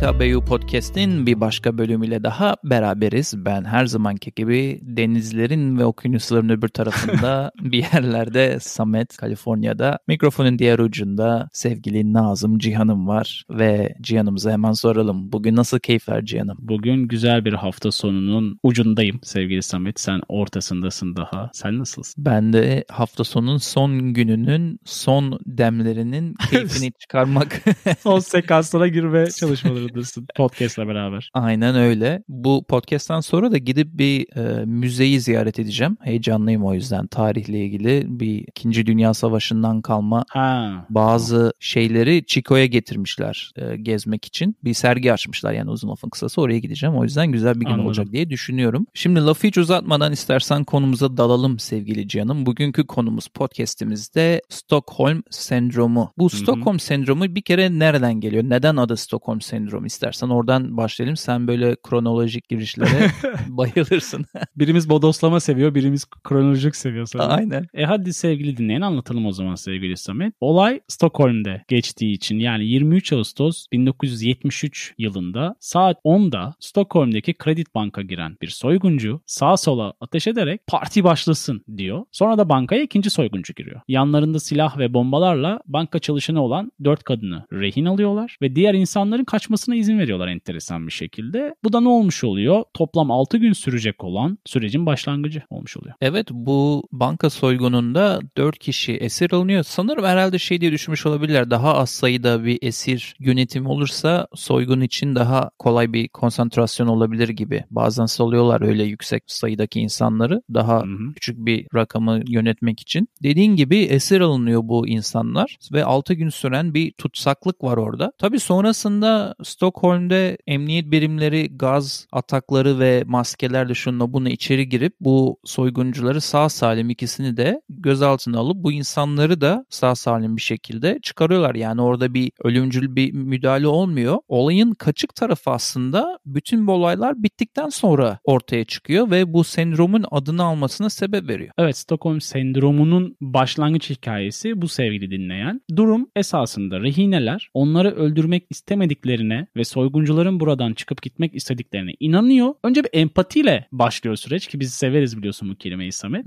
PKBU Podcast'in bir başka bölümüyle daha beraberiz. Ben her zamanki gibi denizlerin ve okyanusların öbür tarafında bir yerlerde Samet, Kaliforniya'da. Mikrofonun diğer ucunda sevgili Nazım Cihan'ım var ve Cihan'ımıza hemen soralım. Bugün nasıl keyifler Cihan'ım? Bugün güzel bir hafta sonunun ucundayım sevgili Samet. Sen ortasındasın daha. Sen nasılsın? Ben de hafta sonunun son gününün son demlerinin keyfini çıkarmak. son sekanslara girme çalışmaları tanıtırsın podcast'la beraber. Aynen öyle. Bu podcast'tan sonra da gidip bir e, müzeyi ziyaret edeceğim. Heyecanlıyım o yüzden. Tarihle ilgili bir 2. Dünya Savaşı'ndan kalma ha. bazı şeyleri Chico'ya getirmişler e, gezmek için. Bir sergi açmışlar yani uzun lafın kısası oraya gideceğim. O yüzden güzel bir gün Anladım. olacak diye düşünüyorum. Şimdi lafı hiç uzatmadan istersen konumuza dalalım sevgili Cihan'ım. Bugünkü konumuz podcast'imizde Stockholm sendromu. Bu Stockholm sendromu bir kere nereden geliyor? Neden adı Stockholm sendromu? Syndrome istersen oradan başlayalım. Sen böyle kronolojik girişlere bayılırsın. birimiz bodoslama seviyor, birimiz kronolojik seviyor sanırım. Aynen. E hadi sevgili dinleyen anlatalım o zaman sevgili Samet. Olay Stockholm'de geçtiği için yani 23 Ağustos 1973 yılında saat 10'da Stockholm'deki Kredit Bank'a giren bir soyguncu sağa sola ateş ederek parti başlasın diyor. Sonra da bankaya ikinci soyguncu giriyor. Yanlarında silah ve bombalarla banka çalışanı olan 4 kadını rehin alıyorlar ve diğer insanların kaçmasını olmasına izin veriyorlar enteresan bir şekilde. Bu da ne olmuş oluyor? Toplam 6 gün sürecek olan sürecin başlangıcı olmuş oluyor. Evet bu banka soygununda 4 kişi esir alınıyor. Sanırım herhalde şey diye düşünmüş olabilirler. Daha az sayıda bir esir yönetimi olursa soygun için daha kolay bir konsantrasyon olabilir gibi. Bazen salıyorlar öyle yüksek sayıdaki insanları daha hı hı. küçük bir rakamı yönetmek için. Dediğin gibi esir alınıyor bu insanlar ve 6 gün süren bir tutsaklık var orada. Tabii sonrasında Stockholm'de emniyet birimleri gaz atakları ve maskelerle şunla bunu içeri girip bu soyguncuları sağ salim ikisini de gözaltına alıp bu insanları da sağ salim bir şekilde çıkarıyorlar. Yani orada bir ölümcül bir müdahale olmuyor. Olayın kaçık tarafı aslında bütün bu olaylar bittikten sonra ortaya çıkıyor ve bu sendromun adını almasına sebep veriyor. Evet Stockholm sendromunun başlangıç hikayesi bu sevgili dinleyen. Durum esasında rehineler onları öldürmek istemediklerine ve soyguncuların buradan çıkıp gitmek istediklerine inanıyor. Önce bir empatiyle başlıyor süreç ki biz severiz biliyorsun bu kelimeyi Samet.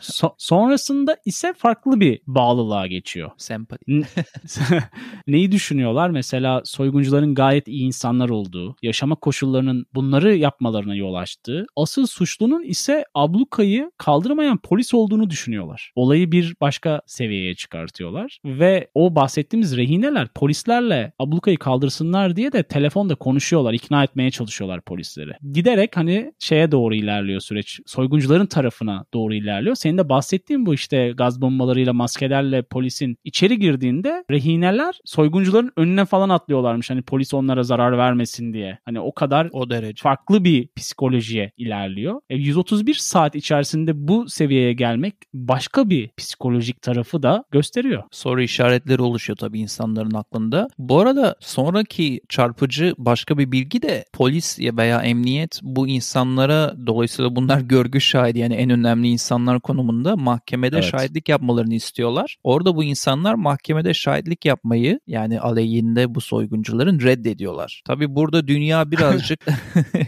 so- sonrasında ise farklı bir bağlılığa geçiyor. Sempati. Neyi düşünüyorlar? Mesela soyguncuların gayet iyi insanlar olduğu, yaşama koşullarının bunları yapmalarına yol açtığı, asıl suçlunun ise ablukayı kaldırmayan polis olduğunu düşünüyorlar. Olayı bir başka seviyeye çıkartıyorlar ve o bahsettiğimiz rehineler polislerle ablukayı kaldırsınlar diye şekilde de telefonda konuşuyorlar, ikna etmeye çalışıyorlar polisleri. Giderek hani şeye doğru ilerliyor süreç. Soyguncuların tarafına doğru ilerliyor. Senin de bahsettiğin bu işte gaz bombalarıyla, maskelerle polisin içeri girdiğinde rehineler soyguncuların önüne falan atlıyorlarmış. Hani polis onlara zarar vermesin diye. Hani o kadar o derece farklı bir psikolojiye ilerliyor. E, 131 saat içerisinde bu seviyeye gelmek başka bir psikolojik tarafı da gösteriyor. Soru işaretleri oluşuyor tabii insanların aklında. Bu arada sonraki çarpıcı başka bir bilgi de polis veya emniyet bu insanlara dolayısıyla bunlar görgü şahidi yani en önemli insanlar konumunda mahkemede evet. şahitlik yapmalarını istiyorlar. Orada bu insanlar mahkemede şahitlik yapmayı yani aleyhinde bu soyguncuların reddediyorlar. Tabi burada dünya birazcık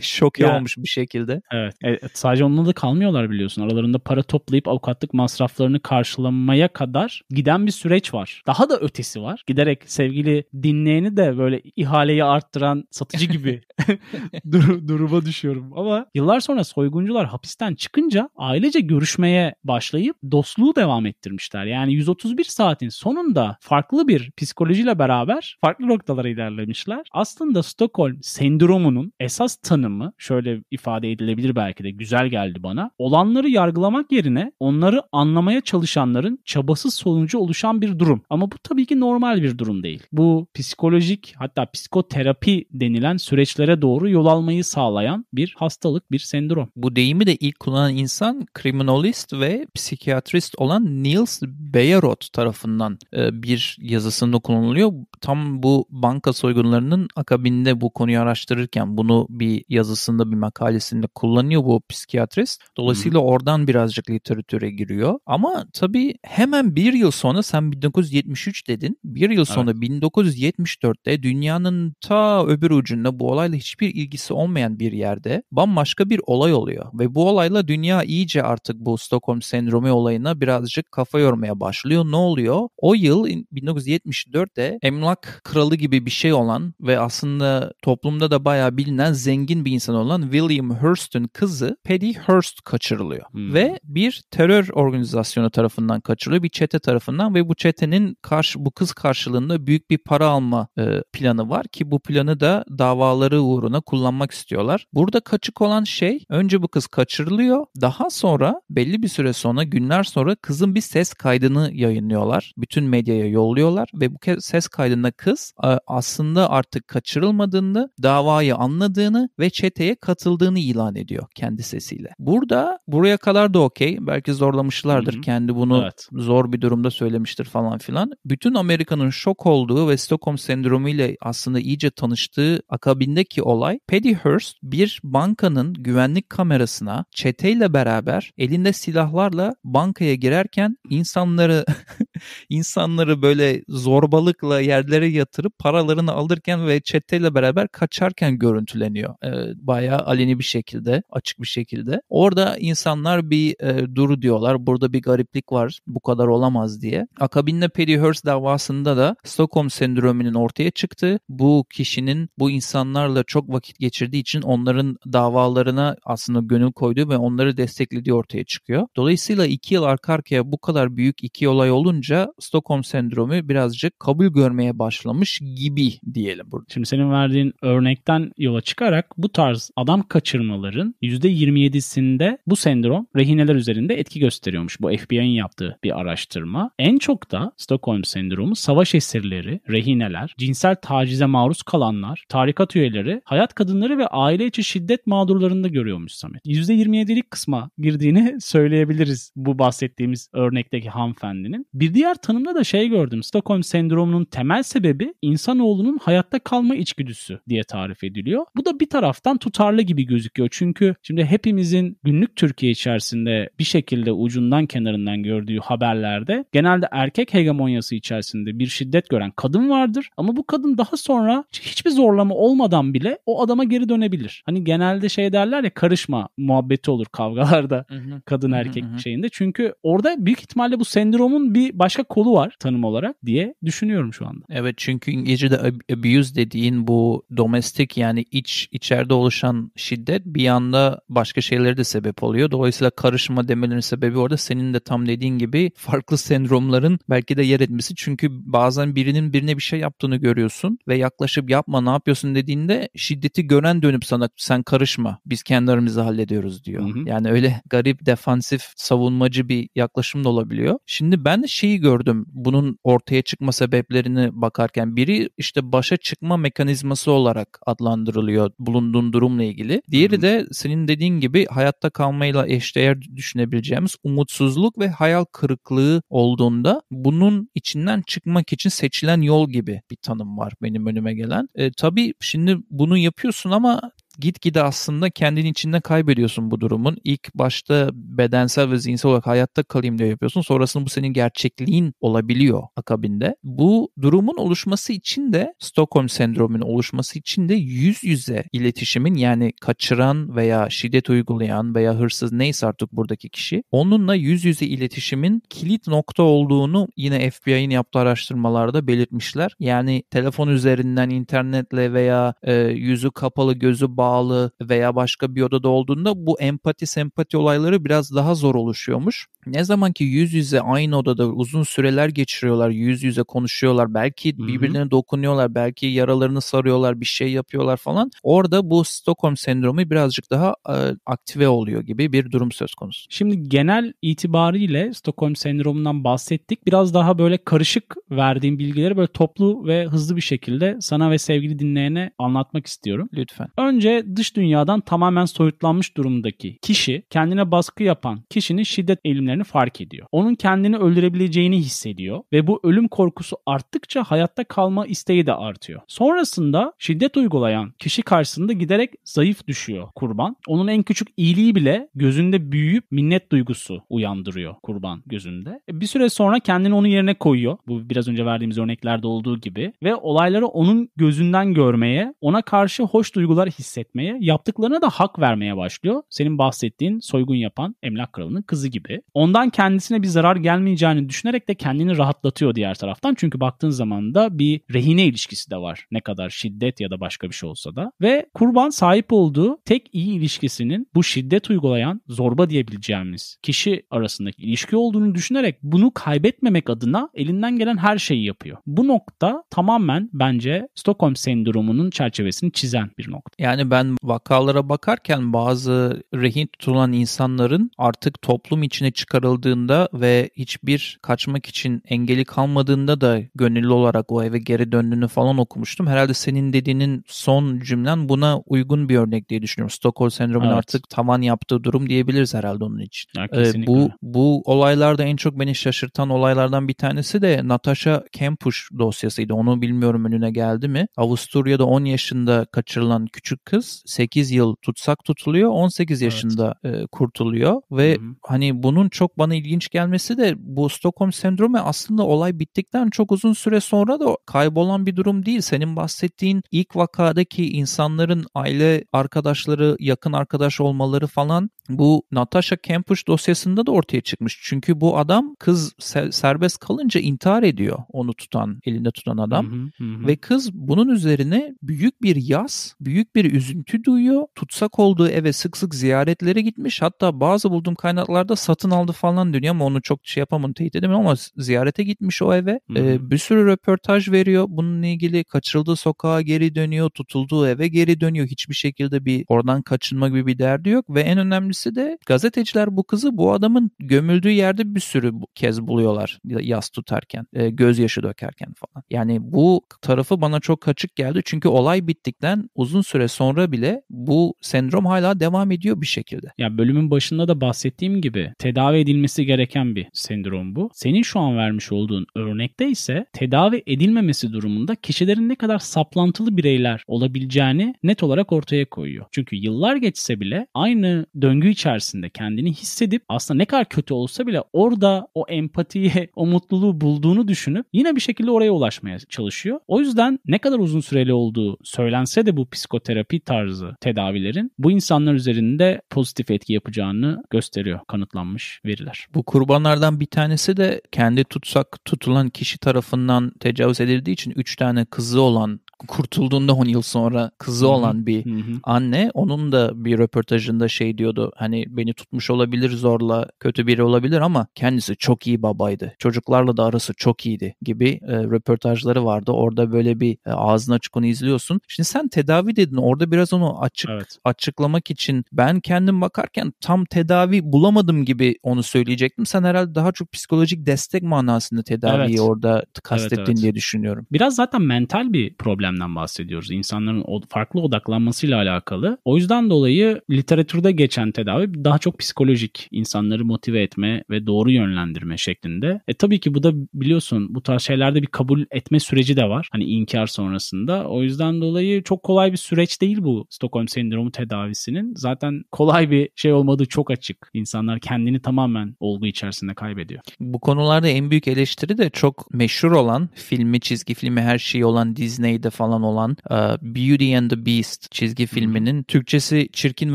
şok ya olmuş bir şekilde. Evet. E, e, sadece onunla da kalmıyorlar biliyorsun. Aralarında para toplayıp avukatlık masraflarını karşılamaya kadar giden bir süreç var. Daha da ötesi var. Giderek sevgili dinleyeni de böyle ihaleye arttıran satıcı gibi dur- duruma düşüyorum. Ama yıllar sonra soyguncular hapisten çıkınca ailece görüşmeye başlayıp dostluğu devam ettirmişler. Yani 131 saatin sonunda farklı bir psikolojiyle beraber farklı noktalara ilerlemişler. Aslında Stockholm sendromunun esas tanımı şöyle ifade edilebilir belki de güzel geldi bana. Olanları yargılamak yerine onları anlamaya çalışanların çabasız sonucu oluşan bir durum. Ama bu tabii ki normal bir durum değil. Bu psikolojik hatta psiko terapi denilen süreçlere doğru yol almayı sağlayan bir hastalık, bir sendrom. Bu deyimi de ilk kullanan insan kriminoloist ve psikiyatrist olan Niels Beyerot tarafından e, bir yazısında kullanılıyor. Tam bu banka soygunlarının akabinde bu konuyu araştırırken bunu bir yazısında, bir makalesinde kullanıyor bu psikiyatrist. Dolayısıyla hmm. oradan birazcık literatüre giriyor. Ama tabii hemen bir yıl sonra sen 1973 dedin. Bir yıl sonra evet. 1974'te dünyanın ta öbür ucunda bu olayla hiçbir ilgisi olmayan bir yerde bambaşka bir olay oluyor. Ve bu olayla dünya iyice artık bu Stockholm sendromu olayına birazcık kafa yormaya başlıyor. Ne oluyor? O yıl 1974'te emlak kralı gibi bir şey olan ve aslında toplumda da bayağı bilinen zengin bir insan olan William Hurst'un kızı Patty Hurst kaçırılıyor. Hmm. Ve bir terör organizasyonu tarafından kaçırılıyor. Bir çete tarafından ve bu çetenin karşı bu kız karşılığında büyük bir para alma e, planı var ki ki bu planı da davaları uğruna kullanmak istiyorlar. Burada kaçık olan şey önce bu kız kaçırılıyor. Daha sonra belli bir süre sonra günler sonra kızın bir ses kaydını yayınlıyorlar. Bütün medyaya yolluyorlar ve bu ses kaydında kız aslında artık kaçırılmadığını, davayı anladığını ve çeteye katıldığını ilan ediyor kendi sesiyle. Burada buraya kadar da okey. Belki zorlamışlardır. Hı-hı. Kendi bunu evet. zor bir durumda söylemiştir falan filan. Bütün Amerika'nın şok olduğu ve Stockholm sendromu ile aslında iyi iyice tanıştığı akabindeki olay Paddy Hearst bir bankanın güvenlik kamerasına çeteyle beraber elinde silahlarla bankaya girerken insanları insanları böyle zorbalıkla yerlere yatırıp paralarını alırken ve çeteyle beraber kaçarken görüntüleniyor. E, bayağı aleni bir şekilde, açık bir şekilde. Orada insanlar bir e, duru diyorlar. Burada bir gariplik var. Bu kadar olamaz diye. Akabinde Perry Hearst davasında da Stockholm sendrominin ortaya çıktı. Bu kişinin bu insanlarla çok vakit geçirdiği için onların davalarına aslında gönül koyduğu ve onları desteklediği ortaya çıkıyor. Dolayısıyla iki yıl arka arkaya bu kadar büyük iki olay olunca olunca Stockholm sendromu birazcık kabul görmeye başlamış gibi diyelim burada. Şimdi senin verdiğin örnekten yola çıkarak bu tarz adam kaçırmaların %27'sinde bu sendrom rehineler üzerinde etki gösteriyormuş. Bu FBI'nin yaptığı bir araştırma. En çok da Stockholm sendromu savaş esirleri, rehineler, cinsel tacize maruz kalanlar, tarikat üyeleri, hayat kadınları ve aile içi şiddet mağdurlarında görüyormuş Samet. %27'lik kısma girdiğini söyleyebiliriz bu bahsettiğimiz örnekteki hanımefendinin. Bir diğer tanımda da şey gördüm. Stockholm sendromunun temel sebebi insanoğlunun hayatta kalma içgüdüsü diye tarif ediliyor. Bu da bir taraftan tutarlı gibi gözüküyor. Çünkü şimdi hepimizin günlük Türkiye içerisinde bir şekilde ucundan kenarından gördüğü haberlerde genelde erkek hegemonyası içerisinde bir şiddet gören kadın vardır. Ama bu kadın daha sonra hiçbir zorlama olmadan bile o adama geri dönebilir. Hani genelde şey derler ya karışma muhabbeti olur kavgalarda kadın erkek şeyinde. Çünkü orada büyük ihtimalle bu sendromun bir başka kolu var tanım olarak diye düşünüyorum şu anda. Evet çünkü İngilizce'de abuse dediğin bu domestik yani iç içeride oluşan şiddet bir yanda başka şeylere de sebep oluyor. Dolayısıyla karışma demelerinin sebebi orada senin de tam dediğin gibi farklı sendromların belki de yer etmesi. Çünkü bazen birinin birine bir şey yaptığını görüyorsun ve yaklaşıp yapma ne yapıyorsun dediğinde şiddeti gören dönüp sana sen karışma biz kendi aramızda hallediyoruz diyor. Hı hı. Yani öyle garip defansif savunmacı bir yaklaşım da olabiliyor. Şimdi ben de şeyi şeyi gördüm. Bunun ortaya çıkma sebeplerini bakarken biri işte başa çıkma mekanizması olarak adlandırılıyor bulunduğun durumla ilgili. Diğeri de senin dediğin gibi hayatta kalmayla eşdeğer düşünebileceğimiz umutsuzluk ve hayal kırıklığı olduğunda bunun içinden çıkmak için seçilen yol gibi bir tanım var benim önüme gelen. E, tabii şimdi bunu yapıyorsun ama gitgide aslında kendini içinde kaybediyorsun bu durumun. İlk başta bedensel ve zihinsel olarak hayatta kalayım diye yapıyorsun. Sonrasında bu senin gerçekliğin olabiliyor akabinde. Bu durumun oluşması için de Stockholm sendromunun oluşması için de yüz yüze iletişimin yani kaçıran veya şiddet uygulayan veya hırsız neyse artık buradaki kişi onunla yüz yüze iletişimin kilit nokta olduğunu yine FBI'nin yaptığı araştırmalarda belirtmişler. Yani telefon üzerinden internetle veya e, yüzü kapalı gözü bağlı bağlı veya başka bir odada olduğunda bu empati sempati olayları biraz daha zor oluşuyormuş. Ne zaman ki yüz yüze aynı odada uzun süreler geçiriyorlar, yüz yüze konuşuyorlar, belki birbirlerine dokunuyorlar, belki yaralarını sarıyorlar, bir şey yapıyorlar falan. Orada bu Stockholm sendromu birazcık daha e, aktive oluyor gibi bir durum söz konusu. Şimdi genel itibariyle Stockholm sendromundan bahsettik. Biraz daha böyle karışık verdiğim bilgileri böyle toplu ve hızlı bir şekilde sana ve sevgili dinleyene anlatmak istiyorum. Lütfen. Önce dış dünyadan tamamen soyutlanmış durumdaki kişi kendine baskı yapan kişinin şiddet eğilimlerini fark ediyor. Onun kendini öldürebileceğini hissediyor ve bu ölüm korkusu arttıkça hayatta kalma isteği de artıyor. Sonrasında şiddet uygulayan kişi karşısında giderek zayıf düşüyor kurban. Onun en küçük iyiliği bile gözünde büyüyüp minnet duygusu uyandırıyor kurban gözünde. E, bir süre sonra kendini onun yerine koyuyor. Bu biraz önce verdiğimiz örneklerde olduğu gibi ve olayları onun gözünden görmeye, ona karşı hoş duygular hisset etmeye, yaptıklarına da hak vermeye başlıyor. Senin bahsettiğin soygun yapan emlak kralının kızı gibi. Ondan kendisine bir zarar gelmeyeceğini düşünerek de kendini rahatlatıyor diğer taraftan. Çünkü baktığın zaman da bir rehine ilişkisi de var. Ne kadar şiddet ya da başka bir şey olsa da. Ve kurban sahip olduğu tek iyi ilişkisinin bu şiddet uygulayan zorba diyebileceğimiz kişi arasındaki ilişki olduğunu düşünerek bunu kaybetmemek adına elinden gelen her şeyi yapıyor. Bu nokta tamamen bence Stockholm sendromunun çerçevesini çizen bir nokta. Yani ben vakalara bakarken bazı rehin tutulan insanların artık toplum içine çıkarıldığında ve hiçbir kaçmak için engeli kalmadığında da gönüllü olarak o eve geri döndüğünü falan okumuştum. Herhalde senin dediğinin son cümlen buna uygun bir örnek diye düşünüyorum. Stockholm sendromun evet. artık tavan yaptığı durum diyebiliriz herhalde onun için. Ha, ee, kesinlikle. bu bu olaylarda en çok beni şaşırtan olaylardan bir tanesi de Natasha Kempush dosyasıydı. Onu bilmiyorum önüne geldi mi? Avusturya'da 10 yaşında kaçırılan küçük kız kız 8 yıl tutsak tutuluyor 18 yaşında evet. e, kurtuluyor ve Hı-hı. hani bunun çok bana ilginç gelmesi de bu Stockholm sendromu aslında olay bittikten çok uzun süre sonra da kaybolan bir durum değil. Senin bahsettiğin ilk vakadaki insanların aile arkadaşları, yakın arkadaş olmaları falan bu Natasha Campush dosyasında da ortaya çıkmış. Çünkü bu adam kız serbest kalınca intihar ediyor onu tutan, elinde tutan adam. Hı hı hı. Ve kız bunun üzerine büyük bir yas, büyük bir üzüntü duyuyor. Tutsak olduğu eve sık sık ziyaretlere gitmiş. Hatta bazı bulduğum kaynaklarda satın aldı falan dönüyor ama onu çok şey yapamam, teyit edemem ama ziyarete gitmiş o eve. Ee, bir sürü röportaj veriyor bununla ilgili. Kaçırıldığı sokağa geri dönüyor, tutulduğu eve geri dönüyor. Hiçbir şekilde bir oradan kaçınma gibi bir derdi yok ve en önemli önemlisi de gazeteciler bu kızı bu adamın gömüldüğü yerde bir sürü kez buluyorlar yas tutarken, e, gözyaşı dökerken falan. Yani bu tarafı bana çok açık geldi. Çünkü olay bittikten uzun süre sonra bile bu sendrom hala devam ediyor bir şekilde. Ya bölümün başında da bahsettiğim gibi tedavi edilmesi gereken bir sendrom bu. Senin şu an vermiş olduğun örnekte ise tedavi edilmemesi durumunda kişilerin ne kadar saplantılı bireyler olabileceğini net olarak ortaya koyuyor. Çünkü yıllar geçse bile aynı döngü döngü içerisinde kendini hissedip aslında ne kadar kötü olsa bile orada o empatiye, o mutluluğu bulduğunu düşünüp yine bir şekilde oraya ulaşmaya çalışıyor. O yüzden ne kadar uzun süreli olduğu söylense de bu psikoterapi tarzı tedavilerin bu insanlar üzerinde pozitif etki yapacağını gösteriyor kanıtlanmış veriler. Bu kurbanlardan bir tanesi de kendi tutsak tutulan kişi tarafından tecavüz edildiği için 3 tane kızı olan kurtulduğunda 10 yıl sonra kızı olan bir anne onun da bir röportajında şey diyordu hani beni tutmuş olabilir zorla kötü biri olabilir ama kendisi çok iyi babaydı. Çocuklarla da arası çok iyiydi gibi e, röportajları vardı. Orada böyle bir e, ağzını açık onu izliyorsun. Şimdi sen tedavi dedin orada biraz onu açık evet. açıklamak için ben kendim bakarken tam tedavi bulamadım gibi onu söyleyecektim. Sen herhalde daha çok psikolojik destek manasında tedaviyi evet. orada kastettin evet, evet. diye düşünüyorum. Biraz zaten mental bir problem problemden bahsediyoruz. İnsanların farklı odaklanmasıyla alakalı. O yüzden dolayı literatürde geçen tedavi daha çok psikolojik. insanları motive etme ve doğru yönlendirme şeklinde. E tabii ki bu da biliyorsun bu tarz şeylerde bir kabul etme süreci de var. Hani inkar sonrasında. O yüzden dolayı çok kolay bir süreç değil bu Stockholm sendromu tedavisinin. Zaten kolay bir şey olmadığı çok açık. İnsanlar kendini tamamen olgu içerisinde kaybediyor. Bu konularda en büyük eleştiri de çok meşhur olan filmi, çizgi filmi her şeyi olan Disney'de falan olan e, Beauty and the Beast çizgi filminin Türkçesi çirkin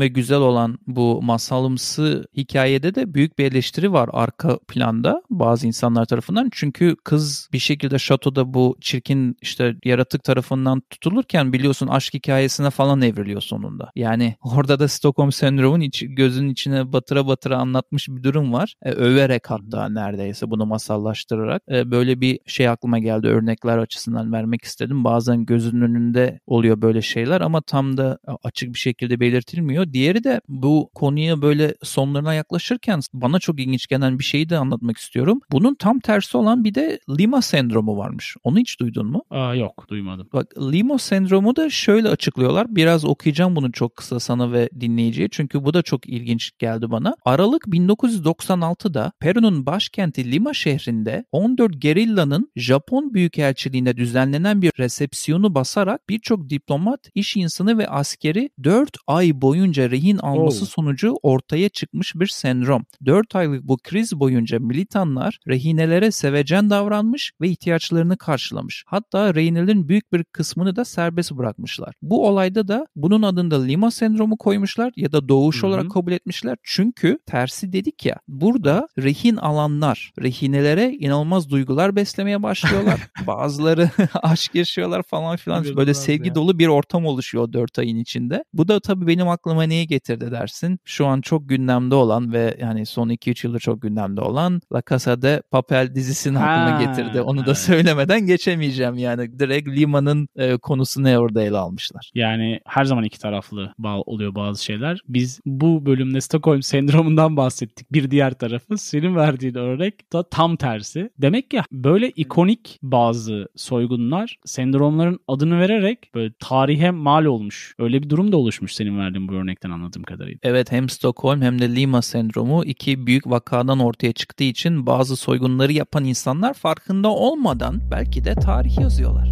ve güzel olan bu masalımsı hikayede de büyük bir eleştiri var arka planda bazı insanlar tarafından. Çünkü kız bir şekilde şatoda bu çirkin işte yaratık tarafından tutulurken biliyorsun aşk hikayesine falan evriliyor sonunda. Yani orada da Stockholm sendromun iç, gözün içine batıra batıra anlatmış bir durum var. E, överek hatta neredeyse bunu masallaştırarak. E, böyle bir şey aklıma geldi örnekler açısından vermek istedim. Bazen gözünün önünde oluyor böyle şeyler ama tam da açık bir şekilde belirtilmiyor. Diğeri de bu konuya böyle sonlarına yaklaşırken bana çok ilginç gelen bir şeyi de anlatmak istiyorum. Bunun tam tersi olan bir de Lima sendromu varmış. Onu hiç duydun mu? Aa, yok duymadım. Bak Lima sendromu da şöyle açıklıyorlar. Biraz okuyacağım bunu çok kısa sana ve dinleyiciye çünkü bu da çok ilginç geldi bana. Aralık 1996'da Peru'nun başkenti Lima şehrinde 14 gerillanın Japon Büyükelçiliğine düzenlenen bir resepsiyon boynunu basarak birçok diplomat, iş insanı ve askeri 4 ay boyunca rehin alması oh. sonucu ortaya çıkmış bir sendrom. 4 aylık bu kriz boyunca militanlar rehinelere sevecen davranmış ve ihtiyaçlarını karşılamış. Hatta rehinelerin büyük bir kısmını da serbest bırakmışlar. Bu olayda da bunun adında Lima sendromu koymuşlar ya da doğuş Hı-hı. olarak kabul etmişler. Çünkü tersi dedik ya burada rehin alanlar rehinelere inanılmaz duygular beslemeye başlıyorlar. Bazıları aşk yaşıyorlar falan falan filan İnanılmaz böyle sevgi ya. dolu bir ortam oluşuyor 4 ayın içinde. Bu da tabii benim aklıma neyi getirdi dersin? Şu an çok gündemde olan ve yani son 2-3 yıldır çok gündemde olan La Casa de Papel dizisinin aklıma getirdi. Onu da evet. söylemeden geçemeyeceğim yani. Direkt Lima'nın e, konusunu orada ele almışlar. Yani her zaman iki taraflı bağ oluyor bazı şeyler. Biz bu bölümde Stockholm sendromundan bahsettik. Bir diğer tarafı senin verdiğin örnek da tam tersi. Demek ki böyle ikonik bazı soygunlar sendromların adını vererek böyle tarihe mal olmuş. Öyle bir durum da oluşmuş senin verdiğin bu örnekten anladığım kadarıyla. Evet hem Stockholm hem de Lima sendromu iki büyük vakadan ortaya çıktığı için bazı soygunları yapan insanlar farkında olmadan belki de tarih yazıyorlar.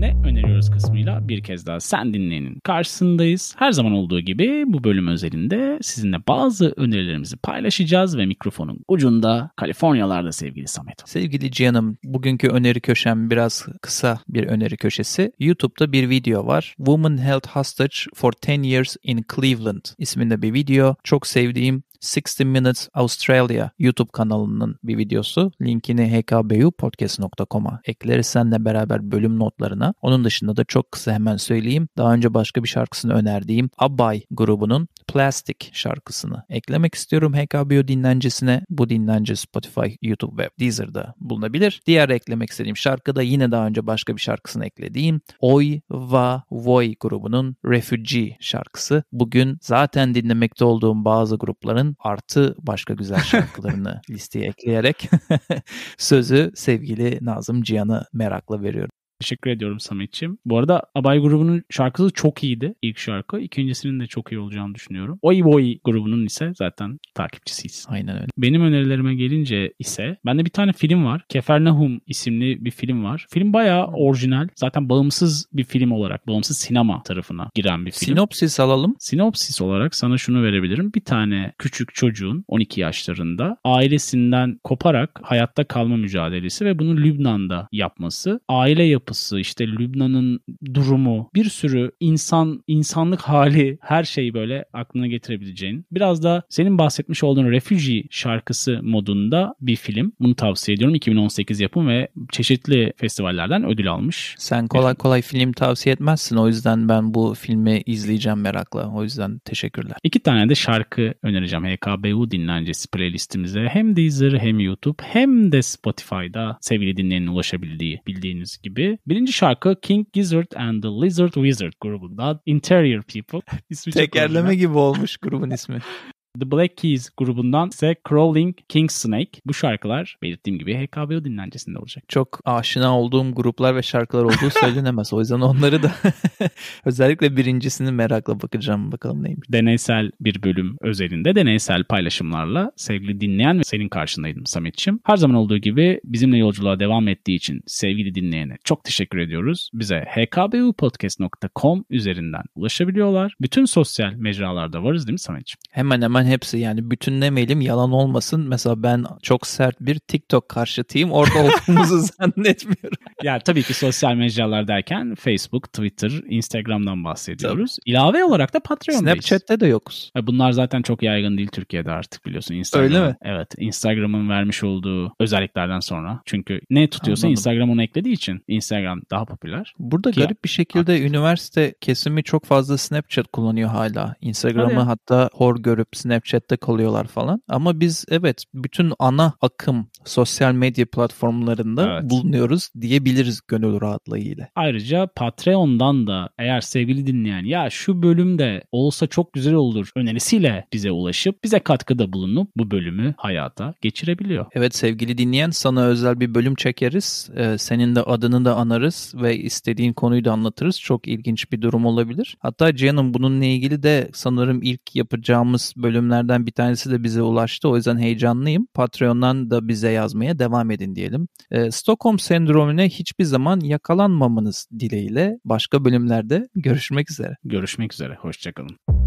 ne öneriyoruz kısmıyla bir kez daha sen dinleyenin karşısındayız. Her zaman olduğu gibi bu bölüm özelinde sizinle bazı önerilerimizi paylaşacağız ve mikrofonun ucunda Kaliforniyalarda sevgili Samet. Sevgili Cihan'ım bugünkü öneri köşem biraz kısa bir öneri köşesi. YouTube'da bir video var. Woman Held Hostage for 10 Years in Cleveland isminde bir video. Çok sevdiğim 60 Minutes Australia YouTube kanalının bir videosu. Linkini hkbupodcast.com'a ekleriz senle beraber bölüm notlarına. Onun dışında da çok kısa hemen söyleyeyim. Daha önce başka bir şarkısını önerdiğim Abay grubunun Plastic şarkısını eklemek istiyorum HKBU dinlencesine. Bu dinlence Spotify, YouTube ve Deezer'da bulunabilir. Diğer eklemek istediğim şarkı da yine daha önce başka bir şarkısını eklediğim Oy Va Voy grubunun Refugee şarkısı. Bugün zaten dinlemekte olduğum bazı grupların artı başka güzel şarkılarını listeye ekleyerek sözü sevgili Nazım Cihan'a merakla veriyorum. Teşekkür ediyorum Samet'ciğim. Bu arada Abay grubunun şarkısı çok iyiydi. ilk şarkı. ikincisinin de çok iyi olacağını düşünüyorum. Oy Boy grubunun ise zaten takipçisiyiz. Aynen öyle. Benim önerilerime gelince ise bende bir tane film var. Kefernahum isimli bir film var. Film bayağı hmm. orijinal. Zaten bağımsız bir film olarak, bağımsız sinema tarafına giren bir film. Sinopsis alalım. Sinopsis olarak sana şunu verebilirim. Bir tane küçük çocuğun 12 yaşlarında ailesinden koparak hayatta kalma mücadelesi ve bunu Lübnan'da yapması. Aile yapı yapısı, işte Lübnan'ın durumu, bir sürü insan, insanlık hali her şeyi böyle aklına getirebileceğin. Biraz da senin bahsetmiş olduğun Refugee şarkısı modunda bir film. Bunu tavsiye ediyorum. 2018 yapım ve çeşitli festivallerden ödül almış. Sen kolay kolay film tavsiye etmezsin. O yüzden ben bu filmi izleyeceğim merakla. O yüzden teşekkürler. İki tane de şarkı önereceğim. HKBU dinlencesi playlistimize. Hem Deezer hem YouTube hem de Spotify'da sevgili dinleyenin ulaşabildiği bildiğiniz gibi. Birinci şarkı King Gizzard and the Lizard Wizard grubundan Interior People. İsmi Tekerleme gibi olmuş grubun ismi. The Black Keys grubundan ise Crawling King Snake. Bu şarkılar belirttiğim gibi HKBO dinlencesinde olacak. Çok aşina olduğum gruplar ve şarkılar olduğu söylenemez. o yüzden onları da özellikle birincisini merakla bakacağım. Bakalım neymiş. Deneysel bir bölüm özelinde deneysel paylaşımlarla sevgili dinleyen ve senin karşındaydım Sametçim. Her zaman olduğu gibi bizimle yolculuğa devam ettiği için sevgili dinleyene çok teşekkür ediyoruz. Bize hkbupodcast.com üzerinden ulaşabiliyorlar. Bütün sosyal mecralarda varız değil mi Sametçim? Hemen hemen hemen hepsi yani bütünlemeyelim yalan olmasın. Mesela ben çok sert bir TikTok karşıtıyım. Orada olduğumuzu zannetmiyorum. ya yani tabii ki sosyal mecralar derken Facebook, Twitter, Instagram'dan bahsediyoruz. Tabii. İlave olarak da Patreon'dayız. Snapchat'te de yokuz. E, bunlar zaten çok yaygın değil Türkiye'de artık biliyorsun. Instagram, Öyle mi? Evet. Instagram'ın vermiş olduğu özelliklerden sonra. Çünkü ne tutuyorsa Anladım. Instagram onu eklediği için Instagram daha popüler. Burada Ki, garip bir şekilde artık. üniversite kesimi çok fazla Snapchat kullanıyor hala. Instagram'ı hatta hor görüp Snapchat Snapchat'te kalıyorlar falan. Ama biz evet bütün ana akım sosyal medya platformlarında evet. bulunuyoruz diyebiliriz gönül rahatlığıyla. Ayrıca Patreon'dan da eğer sevgili dinleyen ya şu bölümde olsa çok güzel olur önerisiyle bize ulaşıp bize katkıda bulunup bu bölümü hayata geçirebiliyor. Evet sevgili dinleyen sana özel bir bölüm çekeriz. Ee, senin de adını da anarız ve istediğin konuyu da anlatırız. Çok ilginç bir durum olabilir. Hatta Cihan'ın bununla ilgili de sanırım ilk yapacağımız bölüm bölümlerden bir tanesi de bize ulaştı. O yüzden heyecanlıyım. Patreon'dan da bize yazmaya devam edin diyelim. E, Stockholm sendromüne hiçbir zaman yakalanmamanız dileğiyle başka bölümlerde görüşmek üzere. Görüşmek üzere. Hoşçakalın.